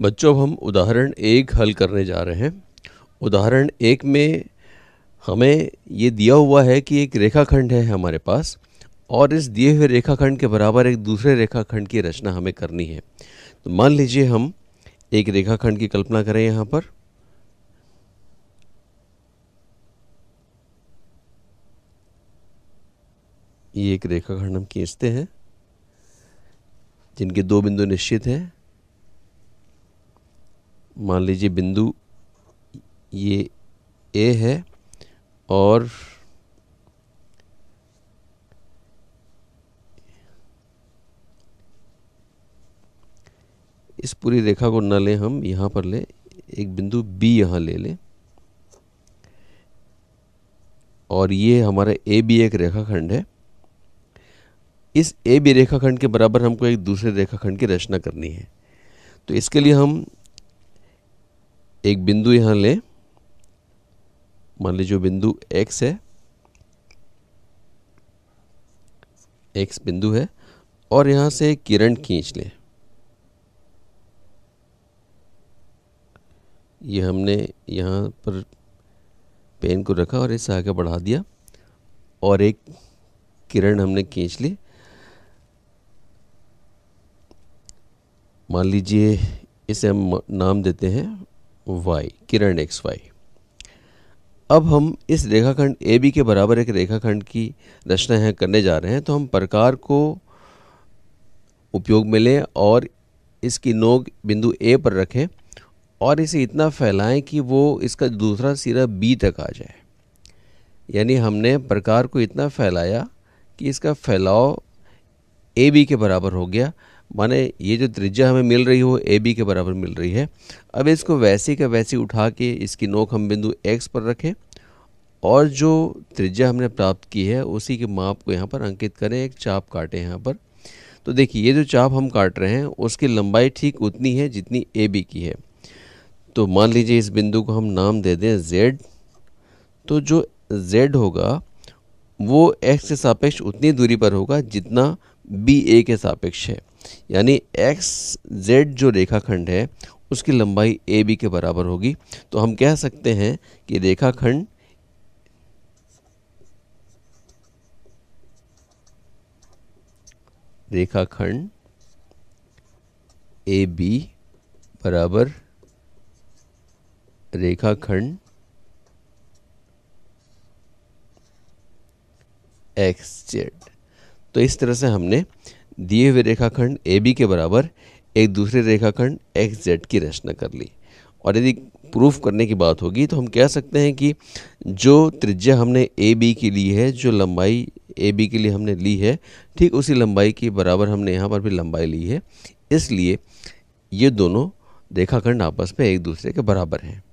बच्चों अब हम उदाहरण एक हल करने जा रहे हैं उदाहरण एक में हमें ये दिया हुआ है कि एक रेखाखंड है हमारे पास और इस दिए हुए रेखाखंड के बराबर एक दूसरे रेखाखंड की रचना हमें करनी है तो मान लीजिए हम एक रेखाखंड की कल्पना करें यहाँ पर ये एक रेखाखंड हम खींचते हैं जिनके दो बिंदु निश्चित हैं मान लीजिए बिंदु ये ए है और इस पूरी रेखा को न ले हम यहाँ पर ले एक बिंदु बी यहाँ ले लें और ये हमारा ए बी एक रेखाखंड है इस ए बी रेखाखंड के बराबर हमको एक दूसरे रेखाखंड की रचना करनी है तो इसके लिए हम एक बिंदु यहाँ लें मान लीजिए बिंदु एक्स है एक्स बिंदु है और यहाँ से किरण खींच लें ये हमने यहाँ पर पेन को रखा और इसे आगे बढ़ा दिया और एक किरण हमने खींच ली मान लीजिए इसे हम नाम देते हैं वाई किरण एक्स वाई अब हम इस रेखाखंड ए बी के बराबर एक रेखाखंड की रचना यहाँ करने जा रहे हैं तो हम प्रकार को उपयोग में लें और इसकी नोक बिंदु ए पर रखें और इसे इतना फैलाएं कि वो इसका दूसरा सिरा बी तक आ जाए यानी हमने प्रकार को इतना फैलाया कि इसका फैलाव ए बी के बराबर हो गया माने ये जो त्रिज्या हमें मिल रही हो ए बी के बराबर मिल रही है अब इसको वैसे का वैसी उठा के इसकी नोक हम बिंदु एक्स पर रखें और जो त्रिज्या हमने प्राप्त की है उसी के माप को यहाँ पर अंकित करें एक चाप काटें यहाँ पर तो देखिए ये जो चाप हम काट रहे हैं उसकी लंबाई ठीक उतनी है जितनी ए बी की है तो मान लीजिए इस बिंदु को हम नाम दे दें जेड तो जो जेड होगा वो एक्स के सापेक्ष उतनी दूरी पर होगा जितना बी ए के सापेक्ष है यानी एक्स जेड जो रेखाखंड है उसकी लंबाई ए बी के बराबर होगी तो हम कह सकते हैं कि रेखाखंड रेखाखंड ए बी बराबर रेखाखंड एक्स जेड तो इस तरह से हमने दिए हुए रेखाखंड ए बी के बराबर एक दूसरे रेखाखंड एक्स जेड की रचना कर ली और यदि प्रूफ करने की बात होगी तो हम कह सकते हैं कि जो त्रिज्या हमने ए बी की ली है जो लंबाई ए बी के लिए हमने ली है ठीक उसी लंबाई के बराबर हमने यहाँ पर भी लंबाई ली है इसलिए ये दोनों रेखाखंड आपस में एक दूसरे के बराबर हैं